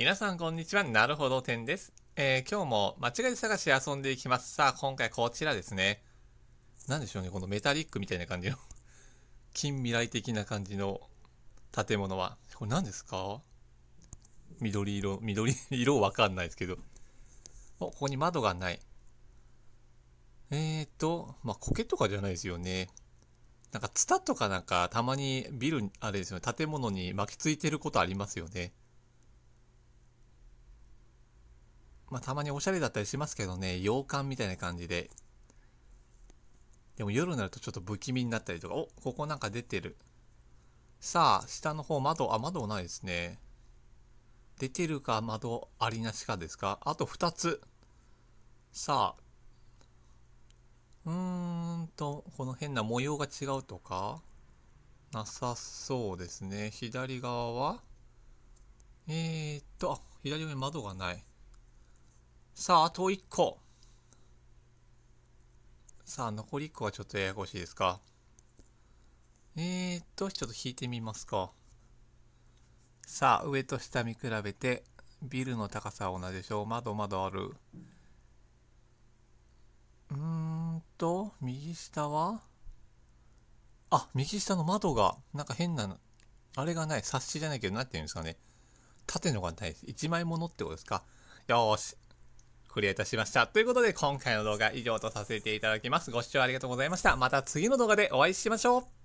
皆さんこんにちは。なるほど点です。えー、今日も間違い探し遊んでいきます。さあ、今回こちらですね。何でしょうね、このメタリックみたいな感じの 近未来的な感じの建物は。これ何ですか緑色、緑 色わかんないですけど。お、ここに窓がない。えーと、まあ、苔とかじゃないですよね。なんか、ツタとかなんか、たまにビル、あれですよね、建物に巻きついてることありますよね。まあたまにおしゃれだったりしますけどね、洋館みたいな感じで。でも夜になるとちょっと不気味になったりとか、おここなんか出てる。さあ、下の方窓、あ、窓ないですね。出てるか窓ありなしかですかあと2つ。さあ。うーんと、この変な模様が違うとかなさそうですね。左側はえー、っと、あ、左上窓がない。さあ、あと1個。さあ、残り1個はちょっとややこしいですか。えー、っと、ちょっと引いてみますか。さあ、上と下見比べて、ビルの高さは同じでしょう。窓窓ある。うーんと、右下はあ、右下の窓が、なんか変な、あれがない、冊子じゃないけど、なんていうんですかね。縦のがないです。一枚物ってことですか。よし。クリアいたしました。ということで今回の動画以上とさせていただきます。ご視聴ありがとうございました。また次の動画でお会いしましょう